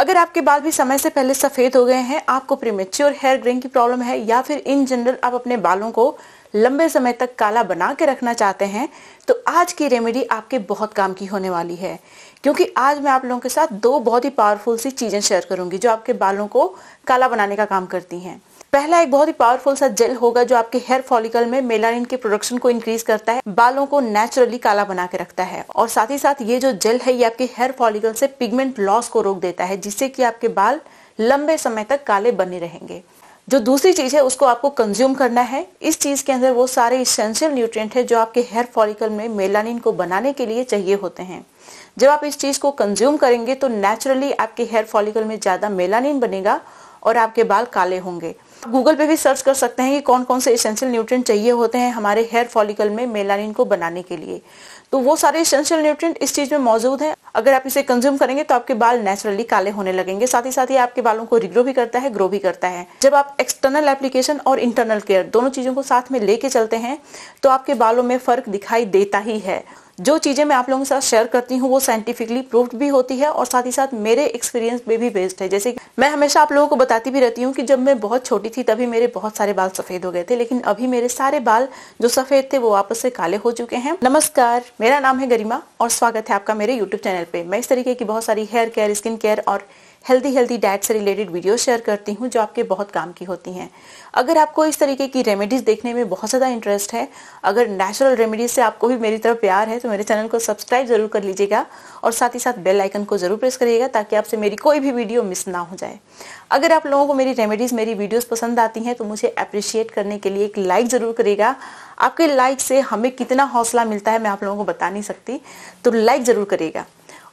अगर आपके बाल भी समय से पहले सफेद हो गए हैं आपको प्रीमेच्योर हेयर ग्रेन की प्रॉब्लम है या फिर इन जनरल आप अपने बालों को लंबे समय तक काला बना के रखना चाहते हैं तो आज की रेमेडी आपके बहुत काम की होने वाली है क्योंकि आज मैं आप लोगों के साथ दो बहुत ही पावरफुल सी चीज़ें शेयर करूंगी जो आपके बालों को काला बनाने का काम करती हैं पहला एक बहुत ही पावरफुल सा जेल होगा जो आपके हेयर फॉलिकल में मेलानिन के प्रोडक्शन को इंक्रीज करता है बालों को नेचुरली काला बना के रखता है और साथ ही साथ ये जो जेल है ये आपके हेयर फॉलिकल से पिगमेंट लॉस को रोक देता है जिससे कि आपके बाल लंबे समय तक काले बने रहेंगे जो दूसरी चीज है उसको आपको कंज्यूम करना है इस चीज के अंदर वो सारे इसेंशियल न्यूट्रिएंट है जो आपके हेयर फॉलिकल में मेलानिन को बनाने के लिए चाहिए होते हैं जब आप इस चीज को कंज्यूम करेंगे तो नेचुरली आपके हेयर फॉलिकल में ज्यादा मेलानिन बनेगा और आपके बाल काले होंगे गूगल पे भी सर्च कर सकते हैं कि कौन कौन से एसेंशियल न्यूट्रिएंट चाहिए होते हैं हमारे हेयर फॉलिकल में मेलानिन को बनाने के लिए तो वो सारे एसेंशियल न्यूट्रिएंट इस चीज में मौजूद हैं अगर आप इसे कंज्यूम करेंगे तो आपके बाल नेचुरली काले होने लगेंगे साथ ही साथ ही आपके बालों को रिग्रो भी करता है ग्रो भी करता है जब आप एक्सटर्नल एप्लीकेशन और इंटरनल केयर दोनों चीजों को साथ में लेके चलते हैं तो आपके बालों में फर्क दिखाई देता ही है जो चीज़ें मैं आप लोगों के साथ शेयर करती हूँ वो साइंटिफिकली प्रूव्ड भी होती है और साथ ही साथ मेरे एक्सपीरियंस पे भी बेस्ड है जैसे मैं हमेशा आप लोगों को बताती भी रहती हूँ कि जब मैं बहुत छोटी थी तभी मेरे बहुत सारे बाल सफ़ेद हो गए थे लेकिन अभी मेरे सारे बाल जो सफ़ेद थे वो आपस से काले हो चुके हैं नमस्कार मेरा नाम है गरिमा और स्वागत है आपका मेरे यूट्यूब चैनल पर मैं इस तरीके की बहुत सारी हेयर केयर स्किन केयर और हेल्दी हेल्दी डाइट से रिलेटेड वीडियो शेयर करती हूँ जो आपके बहुत काम की होती हैं अगर आपको इस तरीके की रेमेडीज़ देखने में बहुत ज़्यादा इंटरेस्ट है अगर नेचुरल रेमेडीज़ से आपको भी मेरी तरफ प्यार है तो मेरे चैनल को सब्सक्राइब ज़रूर कर लीजिएगा और साथ ही साथ बेल आइकन को ज़रूर प्रेस करिएगा ताकि आपसे मेरी कोई भी वीडियो मिस ना हो जाए अगर आप लोगों को मेरी रेमेडीज़ मेरी वीडियोज़ पसंद आती हैं तो मुझे अप्रिशिएट करने के लिए एक लाइक ज़रूर करेगा आपके लाइक से हमें कितना हौसला मिलता है मैं आप लोगों को बता नहीं सकती तो लाइक ज़रूर करेगा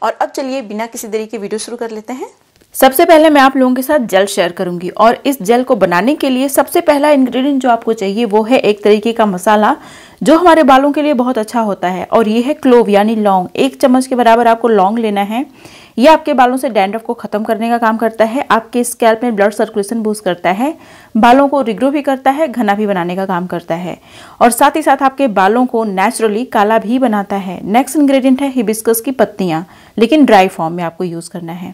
और अब चलिए बिना किसी देरी के वीडियो शुरू कर लेते हैं सबसे पहले मैं आप लोगों के साथ जेल शेयर करूंगी और इस जेल को बनाने के लिए सबसे पहला इंग्रेडिएंट जो आपको चाहिए वो है एक तरीके का मसाला जो हमारे बालों के लिए बहुत अच्छा होता है और ये है क्लोव यानी लौंग एक चम्मच के बराबर आपको लौंग लेना है ये आपके बालों से डैंड्रफ को ख़त्म करने का काम करता है आपके स्कैल्प में ब्लड सर्कुलेशन बूस्ट करता है बालों को रिग्रो भी करता है घना भी बनाने का काम करता है और साथ ही साथ आपके बालों को नेचुरली काला भी बनाता है नेक्स्ट इंग्रेडिएंट है हिबिस्कस की पत्तियाँ लेकिन ड्राई फॉर्म में आपको यूज़ करना है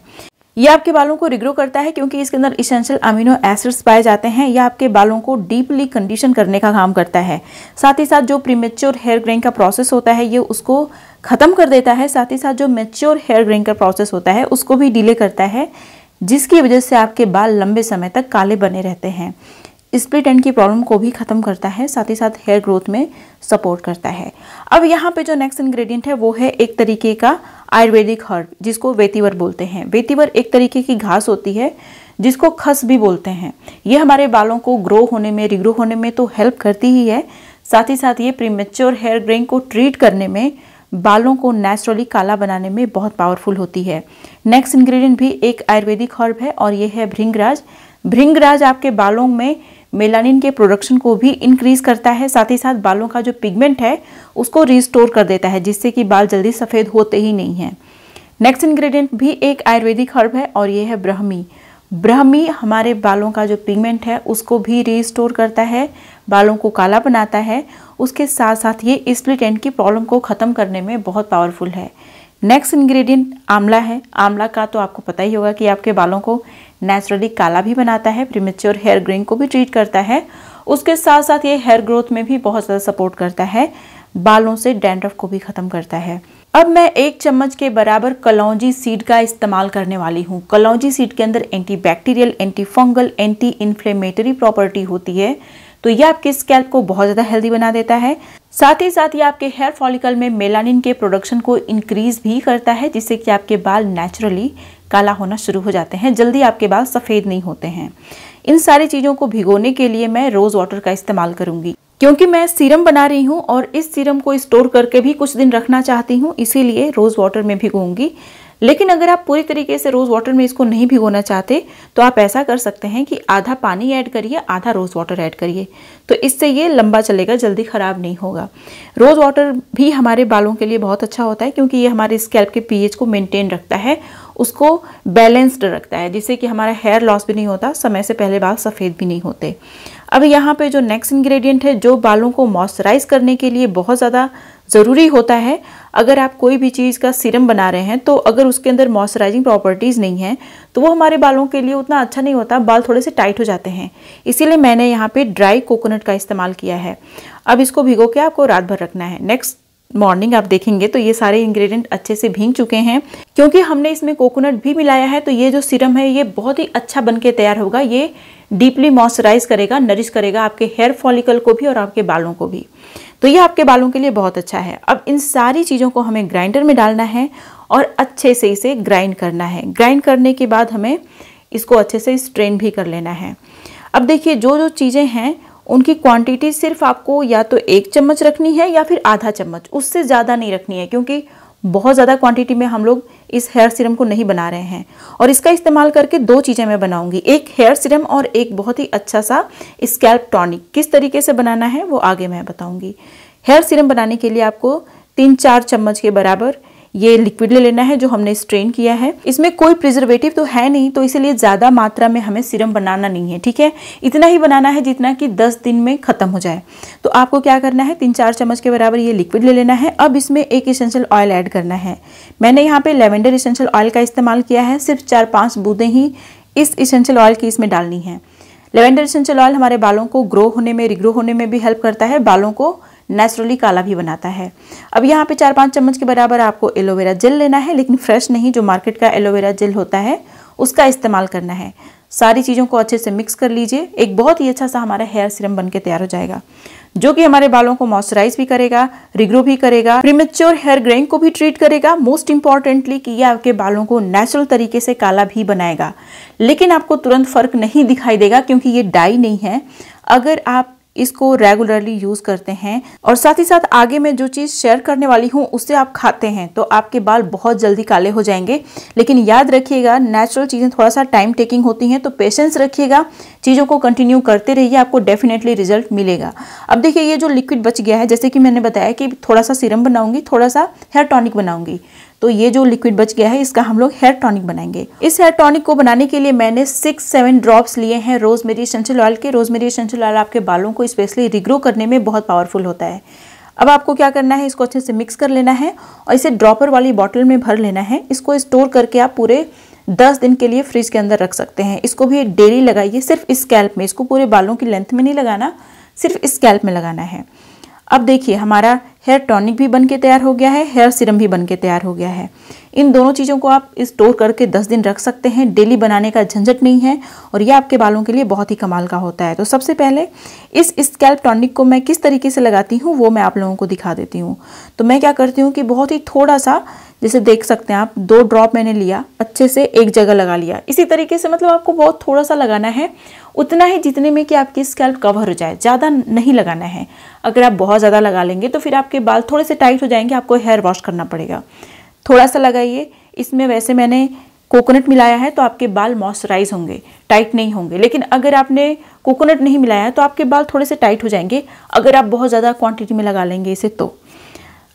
यह आपके बालों को रिग्रो करता है क्योंकि इसके अंदर इसेंशियल अमीनो एसिड्स पाए जाते हैं यह आपके बालों को डीपली कंडीशन करने का काम करता है साथ ही साथ जो प्रीमेच्योर हेयर ग्रेन का प्रोसेस होता है ये उसको ख़त्म कर देता है साथ ही साथ जो मेच्योर हेयर ग्रेन का प्रोसेस होता है उसको भी डिले करता है जिसकी वजह से आपके बाल लंबे समय तक काले बने रहते हैं स्प्लिट एंड की प्रॉब्लम को भी ख़त्म करता है साथ ही साथ हेयर ग्रोथ में सपोर्ट करता है अब यहाँ पे जो नेक्स्ट इंग्रेडिएंट है वो है एक तरीके का आयुर्वेदिक हर्ब जिसको वेतीवर बोलते हैं वेतीवर एक तरीके की घास होती है जिसको खस भी बोलते हैं ये हमारे बालों को ग्रो होने में रिग्रो होने में तो हेल्प करती ही है साथ ही साथ ये प्रीमेच्योर हेयर ग्रेन को ट्रीट करने में बालों को नेचुरली काला बनाने में बहुत पावरफुल होती है नेक्स्ट इंग्रेडिएंट भी एक आयुर्वेदिक हर्ब है और ये है भृंगराज भृंगराज आपके बालों में मेलानिन के प्रोडक्शन को भी इंक्रीज करता है साथ ही साथ बालों का जो पिगमेंट है उसको रिस्टोर कर देता है जिससे कि बाल जल्दी सफ़ेद होते ही नहीं हैं नेक्स्ट इंग्रेडिएंट भी एक आयुर्वेदिक हर्ब है और ये है ब्रह्मी ब्रह्मी हमारे बालों का जो पिगमेंट है उसको भी रिस्टोर करता है बालों को काला बनाता है उसके साथ साथ ये स्प्लिट एंड की प्रॉब्लम को ख़त्म करने में बहुत पावरफुल है नेक्स्ट इंग्रेडिएंट आंवला है आंवला का तो आपको पता ही होगा कि आपके बालों को नेचुरली काला भी बनाता है प्रीमेच्योर हेयर ग्रेन को भी ट्रीट करता है उसके साथ साथ ये हेयर ग्रोथ में भी बहुत ज़्यादा सपोर्ट करता है बालों से डेंड्रफ को भी ख़त्म करता है अब मैं एक चम्मच के बराबर कलौजी सीड का इस्तेमाल करने वाली हूँ कलौजी सीड के अंदर anti bacterial anti fungal anti inflammatory property होती है तो ये आपके स्कैल्प को बहुत ज़्यादा हेल्दी बना देता है साथ ही साथ ये आपके हेयर फॉलिकल में मेलानिन के प्रोडक्शन को इंक्रीज भी करता है जिससे कि आपके बाल नेचुरली काला होना शुरू हो जाते हैं जल्दी आपके बाल सफ़ेद नहीं होते हैं इन सारी चीज़ों को भिगोने के लिए मैं रोज़ वाटर का इस्तेमाल करूंगी क्योंकि मैं सीरम बना रही हूँ और इस सीरम को स्टोर करके भी कुछ दिन रखना चाहती हूँ इसीलिए रोज़ वाटर में भिगोंगी लेकिन अगर आप पूरी तरीके से रोज़ वाटर में इसको नहीं भिगोना चाहते तो आप ऐसा कर सकते हैं कि आधा पानी ऐड करिए आधा रोज़ वाटर ऐड करिए तो इससे ये लंबा चलेगा जल्दी ख़राब नहीं होगा रोज़ वाटर भी हमारे बालों के लिए बहुत अच्छा होता है क्योंकि ये हमारे स्कैल्प के पीएच को मेंटेन रखता है उसको बैलेंस्ड रखता है जिससे कि हमारा हेयर लॉस भी नहीं होता समय से पहले बाल सफ़ेद भी नहीं होते अब यहाँ पे जो नेक्स्ट इंग्रेडिएंट है जो बालों को मॉइस्चराइज करने के लिए बहुत ज़्यादा ज़रूरी होता है अगर आप कोई भी चीज़ का सीरम बना रहे हैं तो अगर उसके अंदर मॉइस्चराइजिंग प्रॉपर्टीज़ नहीं है तो वो हमारे बालों के लिए उतना अच्छा नहीं होता बाल थोड़े से टाइट हो जाते हैं इसीलिए मैंने यहाँ पे ड्राई कोकोनट का इस्तेमाल किया है अब इसको भिगो के आपको रात भर रखना है नेक्स्ट मॉर्निंग आप देखेंगे तो ये सारे इंग्रेडिएंट अच्छे से भींग चुके हैं क्योंकि हमने इसमें कोकोनट भी मिलाया है तो ये जो सीरम है ये बहुत ही अच्छा बन के तैयार होगा ये डीपली मॉइस्चराइज करेगा नरिश करेगा आपके हेयर फॉलिकल को भी और आपके बालों को भी तो ये आपके बालों के लिए बहुत अच्छा है अब इन सारी चीज़ों को हमें ग्राइंडर में डालना है और अच्छे से इसे ग्राइंड करना है ग्राइंड करने के बाद हमें इसको अच्छे से स्ट्रेन भी कर लेना है अब देखिए जो जो चीज़ें हैं उनकी क्वांटिटी सिर्फ आपको या तो एक चम्मच रखनी है या फिर आधा चम्मच उससे ज़्यादा नहीं रखनी है क्योंकि बहुत ज़्यादा क्वांटिटी में हम लोग इस हेयर सीरम को नहीं बना रहे हैं और इसका इस्तेमाल करके दो चीज़ें मैं बनाऊंगी एक हेयर सीरम और एक बहुत ही अच्छा सा स्कैल्प टॉनिक किस तरीके से बनाना है वो आगे मैं बताऊंगी हेयर सीरम बनाने के लिए आपको तीन चार चम्मच के बराबर ये लिक्विड ले लेना है जो हमने स्ट्रेन किया है इसमें कोई प्रिजर्वेटिव तो है नहीं तो इसलिए ज़्यादा मात्रा में हमें सिरम बनाना नहीं है ठीक है इतना ही बनाना है जितना कि दस दिन में ख़त्म हो जाए तो आपको क्या करना है तीन चार चम्मच के बराबर ये लिक्विड ले लेना है अब इसमें एक इसेंशियल ऑयल ऐड करना है मैंने यहाँ पे लेवेंडर इसेंशियल ऑयल का इस्तेमाल किया है सिर्फ चार पाँच बूंदे ही इस इसेंशियल ऑयल की इसमें डालनी है लेवेंडर इसेंशियल ऑयल हमारे बालों को ग्रो होने में रिग्रो होने में भी हेल्प करता है बालों को नेचुरली काला भी बनाता है अब यहाँ पे चार पाँच चम्मच के बराबर आपको एलोवेरा जेल लेना है लेकिन फ्रेश नहीं जो मार्केट का एलोवेरा जेल होता है उसका इस्तेमाल करना है सारी चीज़ों को अच्छे से मिक्स कर लीजिए एक बहुत ही अच्छा सा हमारा हेयर सीरम बन तैयार हो जाएगा जो कि हमारे बालों को मॉइस्चराइज भी करेगा रिग्रो भी करेगा प्रीमेच्योर हेयर ग्रेइंग को भी ट्रीट करेगा मोस्ट इंपॉर्टेंटली कि यह आपके बालों को नेचुरल तरीके से काला भी बनाएगा लेकिन आपको तुरंत फर्क नहीं दिखाई देगा क्योंकि ये डाई नहीं है अगर आप इसको रेगुलरली यूज करते हैं और साथ ही साथ आगे मैं जो चीज़ शेयर करने वाली हूँ उससे आप खाते हैं तो आपके बाल बहुत जल्दी काले हो जाएंगे लेकिन याद रखिएगा नेचुरल चीज़ें थोड़ा सा टाइम टेकिंग होती हैं तो पेशेंस रखिएगा चीज़ों को कंटिन्यू करते रहिए आपको डेफिनेटली रिजल्ट मिलेगा अब देखिए ये जो लिक्विड बच गया है जैसे कि मैंने बताया कि थोड़ा सा सीरम बनाऊंगी थोड़ा सा हेयर टॉनिक बनाऊंगी तो ये जो लिक्विड बच गया है इसका हम लोग हेयर टॉनिक बनाएंगे इस हेयर टॉनिक को बनाने के लिए मैंने सिक्स सेवन ड्रॉप्स लिए हैं रोज मेरी एसेंशियल ऑयल के रोज मेरी एसेंशियल ऑयल आपके बालों को स्पेशली रिग्रो करने में बहुत पावरफुल होता है अब आपको क्या करना है इसको अच्छे से मिक्स कर लेना है और इसे ड्रॉपर वाली बॉटल में भर लेना है इसको स्टोर करके आप पूरे दस दिन के लिए फ्रिज के अंदर रख सकते हैं इसको भी डेली लगाइए सिर्फ स्कैल्प में इसको पूरे बालों की लेंथ में नहीं लगाना सिर्फ स्कैल्प में लगाना है अब देखिए हमारा हेयर टॉनिक भी बन के तैयार हो गया है हेयर सीरम भी बन के तैयार हो गया है इन दोनों चीज़ों को आप स्टोर करके 10 दिन रख सकते हैं डेली बनाने का झंझट नहीं है और ये आपके बालों के लिए बहुत ही कमाल का होता है तो सबसे पहले इस स्कैल्प टॉनिक को मैं किस तरीके से लगाती हूँ वो मैं आप लोगों को दिखा देती हूँ तो मैं क्या करती हूँ कि बहुत ही थोड़ा सा जैसे देख सकते हैं आप दो ड्रॉप मैंने लिया अच्छे से एक जगह लगा लिया इसी तरीके से मतलब आपको बहुत थोड़ा सा लगाना है उतना ही जितने में कि आपकी स्कैल्प कवर हो जाए ज़्यादा नहीं लगाना है अगर आप बहुत ज़्यादा लगा लेंगे तो फिर आपके बाल थोड़े से टाइट हो जाएंगे आपको हेयर वॉश करना पड़ेगा थोड़ा सा लगाइए इसमें वैसे मैंने कोकोनट मिलाया है तो आपके बाल मॉइस्चराइज होंगे टाइट नहीं होंगे लेकिन अगर आपने कोकोनट नहीं मिलाया है तो आपके बाल थोड़े से टाइट हो जाएंगे अगर आप बहुत ज़्यादा क्वांटिटी में लगा लेंगे इसे तो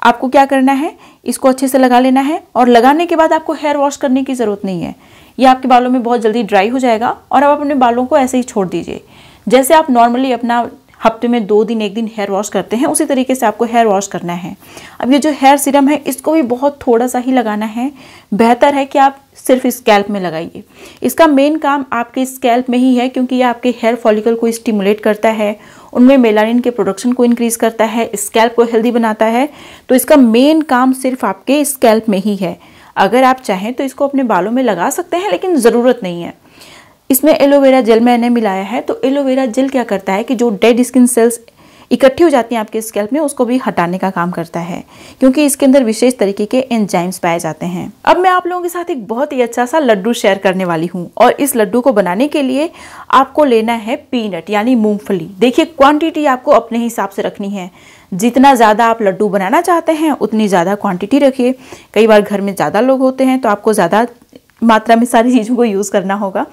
आपको क्या करना है इसको अच्छे से लगा लेना है और लगाने के बाद आपको हेयर वॉश करने की ज़रूरत नहीं है ये आपके बालों में बहुत जल्दी ड्राई हो जाएगा और आप अपने बालों को ऐसे ही छोड़ दीजिए जैसे आप नॉर्मली अपना हफ्ते में दो दिन एक दिन हेयर वॉश करते हैं उसी तरीके से आपको हेयर वॉश करना है अब ये जो हेयर सीरम है इसको भी बहुत थोड़ा सा ही लगाना है बेहतर है कि आप सिर्फ स्कैल्प में लगाइए इसका मेन काम आपके स्कैल्प में ही है क्योंकि ये आपके हेयर फॉलिकल को स्टिमुलेट करता है उनमें मेलानिन के प्रोडक्शन को इंक्रीज़ करता है स्कैल्प को हेल्दी बनाता है तो इसका मेन काम सिर्फ आपके स्कैल्प में ही है अगर आप चाहें तो इसको अपने बालों में लगा सकते हैं लेकिन ज़रूरत नहीं है इसमें एलोवेरा जेल मैंने मिलाया है तो एलोवेरा जेल क्या करता है कि जो डेड स्किन सेल्स इकट्ठी हो जाती हैं आपके स्कैल्प में उसको भी हटाने का काम करता है क्योंकि इसके अंदर विशेष तरीके के एंजाइम्स पाए जाते हैं अब मैं आप लोगों के साथ एक बहुत ही अच्छा सा लड्डू शेयर करने वाली हूँ और इस लड्डू को बनाने के लिए आपको लेना है पीनट यानी मूंगफली देखिए क्वांटिटी आपको अपने हिसाब से रखनी है जितना ज़्यादा आप लड्डू बनाना चाहते हैं उतनी ज़्यादा क्वांटिटी रखिए कई बार घर में ज़्यादा लोग होते हैं तो आपको ज़्यादा मात्रा में सारी चीज़ों को यूज़ करना होगा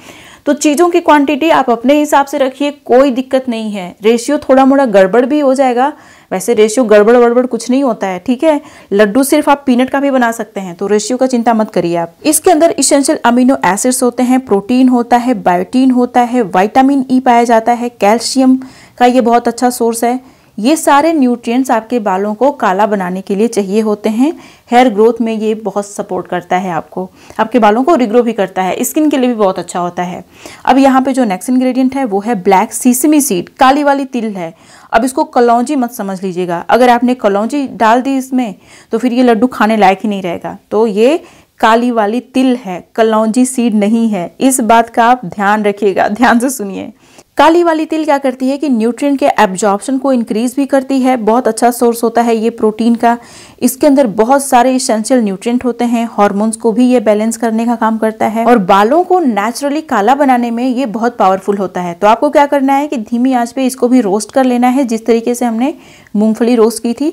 तो चीज़ों की क्वांटिटी आप अपने हिसाब से रखिए कोई दिक्कत नहीं है रेशियो थोड़ा मोड़ा गड़बड़ भी हो जाएगा वैसे रेशियो गड़बड़ वड़बड़ कुछ नहीं होता है ठीक है लड्डू सिर्फ आप पीनट का भी बना सकते हैं तो रेशियो का चिंता मत करिए आप इसके अंदर इसेंशियल अमीनो एसिड्स होते हैं प्रोटीन होता है बायोटीन होता है वाइटामिन ई e पाया जाता है कैल्शियम का ये बहुत अच्छा सोर्स है ये सारे न्यूट्रिएंट्स आपके बालों को काला बनाने के लिए चाहिए होते हैं हेयर ग्रोथ में ये बहुत सपोर्ट करता है आपको आपके बालों को रिग्रो भी करता है स्किन के लिए भी बहुत अच्छा होता है अब यहाँ पे जो नेक्स्ट इंग्रेडिएंट है वो है ब्लैक सीसमी सीड काली वाली तिल है अब इसको कलौजी मत समझ लीजिएगा अगर आपने कलौजी डाल दी इसमें तो फिर ये लड्डू खाने लायक ही नहीं रहेगा तो ये काली वाली तिल है कलौजी सीड नहीं है इस बात का आप ध्यान रखिएगा ध्यान से सुनिए काली वाली तिल क्या करती है कि न्यूट्रिय के एब्जॉर्बन को इंक्रीज भी करती है बहुत अच्छा सोर्स होता है ये प्रोटीन का इसके अंदर बहुत सारे इसेंशियल न्यूट्रिएंट होते हैं हार्मोन्स को भी ये बैलेंस करने का काम करता है और बालों को नेचुरली काला बनाने में ये बहुत पावरफुल होता है तो आपको क्या करना है कि धीमी आंच पे इसको भी रोस्ट कर लेना है जिस तरीके से हमने मूंगफली रोस्ट की थी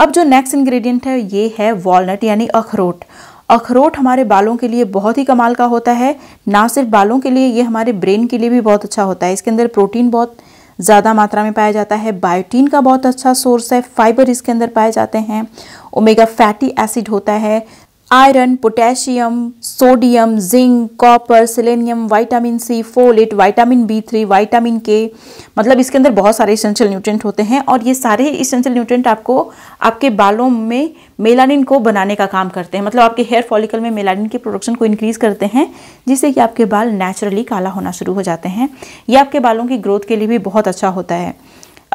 अब जो नेक्स्ट इंग्रेडिएंट है ये है वॉलनट यानी अखरोट अखरोट हमारे बालों के लिए बहुत ही कमाल का होता है ना सिर्फ बालों के लिए ये हमारे ब्रेन के लिए भी बहुत अच्छा होता है इसके अंदर प्रोटीन बहुत ज़्यादा मात्रा में पाया जाता है बायोटीन का बहुत अच्छा सोर्स है फाइबर इसके अंदर पाए जाते हैं ओमेगा फैटी एसिड होता है iron potassium sodium zinc copper selenium vitamin C folate vitamin B three vitamin K मतलब इसके अंदर बहुत सारे इसेंशियल न्यूट्रेंट होते हैं और ये सारे इसेंशियल न्यूट्रेंट आपको आपके बालों में मेलानिन को बनाने का काम करते हैं मतलब आपके हेयर फॉलिकल में मेलानिन के प्रोडक्शन को इंक्रीज़ करते हैं जिससे कि आपके बाल नेचुरली काला होना शुरू हो जाते हैं ये आपके बालों की ग्रोथ के लिए भी बहुत अच्छा होता है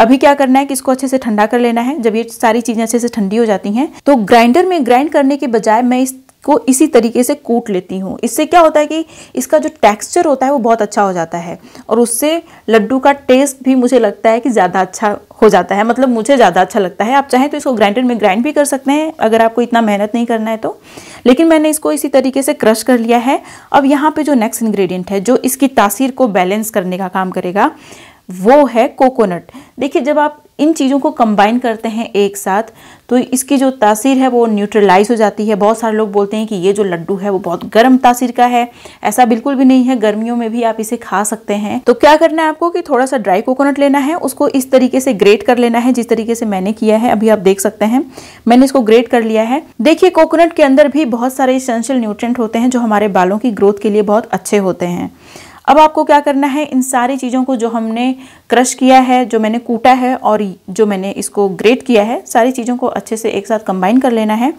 अभी क्या करना है कि इसको अच्छे से ठंडा कर लेना है जब ये सारी चीज़ें अच्छे से ठंडी हो जाती हैं तो ग्राइंडर में ग्राइंड करने के बजाय मैं इस को इसी तरीके से कूट लेती हूँ इससे क्या होता है कि इसका जो टेक्सचर होता है वो बहुत अच्छा हो जाता है और उससे लड्डू का टेस्ट भी मुझे लगता है कि ज़्यादा अच्छा हो जाता है मतलब मुझे ज़्यादा अच्छा लगता है आप चाहें तो इसको ग्राइंडर में ग्राइंड भी कर सकते हैं अगर आपको इतना मेहनत नहीं करना है तो लेकिन मैंने इसको इसी तरीके से क्रश कर लिया है अब यहाँ पर जो नेक्स्ट इन्ग्रीडियंट है जो इसकी तासीर को बैलेंस करने का काम करेगा वो है कोकोनट देखिए जब आप इन चीज़ों को कंबाइन करते हैं एक साथ तो इसकी जो तासीर है वो न्यूट्रलाइज हो जाती है बहुत सारे लोग बोलते हैं कि ये जो लड्डू है वो बहुत गर्म तासीर का है ऐसा बिल्कुल भी नहीं है गर्मियों में भी आप इसे खा सकते हैं तो क्या करना है आपको कि थोड़ा सा ड्राई कोकोनट लेना है उसको इस तरीके से ग्रेट कर लेना है जिस तरीके से मैंने किया है अभी आप देख सकते हैं मैंने इसको ग्रेट कर लिया है देखिए कोकोनट के अंदर भी बहुत सारे इसेंशियल न्यूट्रेंट होते हैं जो हमारे बालों की ग्रोथ के लिए बहुत अच्छे होते हैं अब आपको क्या करना है इन सारी चीज़ों को जो हमने क्रश किया है जो मैंने कूटा है और जो मैंने इसको ग्रेट किया है सारी चीज़ों को अच्छे से एक साथ कंबाइन कर लेना है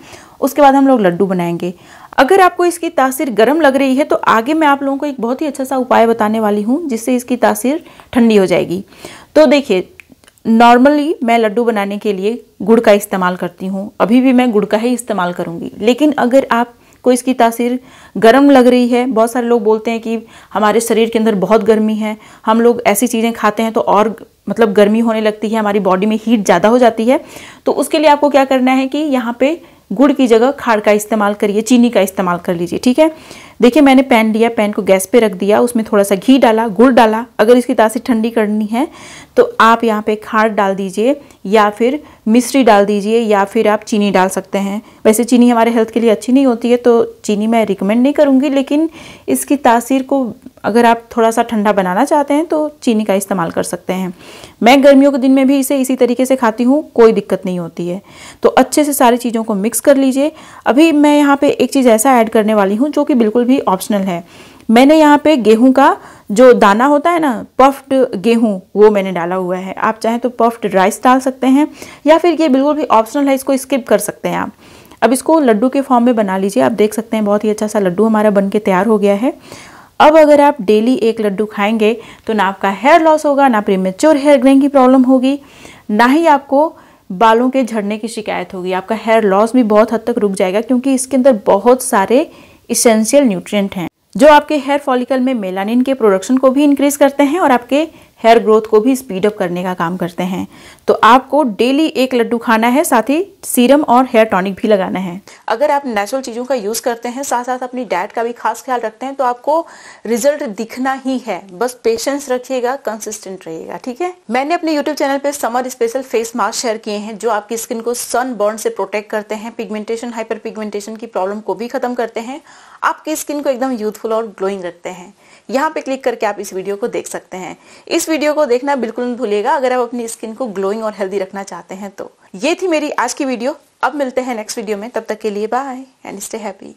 उसके बाद हम लोग लड्डू बनाएंगे अगर आपको इसकी तासीर गर्म लग रही है तो आगे मैं आप लोगों को एक बहुत ही अच्छा सा उपाय बताने वाली हूँ जिससे इसकी तासीर ठंडी हो जाएगी तो देखिए नॉर्मली मैं लड्डू बनाने के लिए गुड़ का इस्तेमाल करती हूँ अभी भी मैं गुड़ का ही इस्तेमाल करूँगी लेकिन अगर आप को इसकी तासीर गर्म लग रही है बहुत सारे लोग बोलते हैं कि हमारे शरीर के अंदर बहुत गर्मी है हम लोग ऐसी चीज़ें खाते हैं तो और मतलब गर्मी होने लगती है हमारी बॉडी में हीट ज़्यादा हो जाती है तो उसके लिए आपको क्या करना है कि यहाँ पे गुड़ की जगह खाड़ का इस्तेमाल करिए चीनी का इस्तेमाल कर लीजिए ठीक है देखिए मैंने पैन लिया पैन को गैस पे रख दिया उसमें थोड़ा सा घी डाला गुड़ डाला अगर इसकी तासीर ठंडी करनी है तो आप यहाँ पे खाद डाल दीजिए या फिर मिश्री डाल दीजिए या फिर आप चीनी डाल सकते हैं वैसे चीनी हमारे हेल्थ के लिए अच्छी नहीं होती है तो चीनी मैं रिकमेंड नहीं करूँगी लेकिन इसकी तासीर को अगर आप थोड़ा सा ठंडा बनाना चाहते हैं तो चीनी का इस्तेमाल कर सकते हैं मैं गर्मियों के दिन में भी इसे इसी तरीके से खाती हूँ कोई दिक्कत नहीं होती है तो अच्छे से सारी चीज़ों को मिक्स कर लीजिए अभी मैं यहाँ पर एक चीज़ ऐसा ऐड करने वाली हूँ जो कि बिल्कुल भी ऑप्शनल है मैंने यहाँ पे गेहूं का जो दाना होता है ना पफ्ड गेहूं वो मैंने डाला हुआ है आप चाहें तो पफ्ड राइस डाल सकते हैं या फिर ये बिल्कुल भी ऑप्शनल है इसको स्किप कर सकते हैं आप अब इसको लड्डू के फॉर्म में बना लीजिए आप देख सकते हैं बहुत ही अच्छा सा लड्डू हमारा बन के तैयार हो गया है अब अगर आप डेली एक लड्डू खाएंगे तो ना आपका हेयर लॉस होगा ना प्रीमेच्योर हेयर ग्रेइंग की प्रॉब्लम होगी ना ही आपको बालों के झड़ने की शिकायत होगी आपका हेयर लॉस भी बहुत हद तक रुक जाएगा क्योंकि इसके अंदर बहुत सारे इसेंशियल न्यूट्रिएंट हैं जो आपके हेयर फॉलिकल में मेलानिन के प्रोडक्शन को भी इंक्रीज करते हैं और आपके हेयर ग्रोथ को भी स्पीड अप करने का काम करते हैं तो आपको डेली एक लड्डू खाना है साथ ही सीरम और हेयर टॉनिक भी लगाना है अगर आप नेचुरल चीज़ों का यूज़ करते हैं साथ साथ अपनी डाइट का भी खास ख्याल रखते हैं तो आपको रिजल्ट दिखना ही है बस पेशेंस रखिएगा कंसिस्टेंट रहिएगा ठीक है मैंने अपने यूट्यूब चैनल पर summer special face mask share किए हैं जो आपकी स्किन को सन बर्न से प्रोटेक्ट करते हैं पिगमेंटेशन हाइपर पिगमेंटेशन की प्रॉब्लम को भी खत्म करते हैं आपकी स्किन को एकदम यूथफुल और ग्लोइंग रखते हैं यहाँ पे क्लिक करके आप इस वीडियो को देख सकते हैं इस वीडियो को देखना बिल्कुल नहीं भूलिएगा अगर आप अपनी स्किन को ग्लोइंग और हेल्दी रखना चाहते हैं तो ये थी मेरी आज की वीडियो अब मिलते हैं नेक्स्ट वीडियो में तब तक के लिए बाय एंड स्टे हैप्पी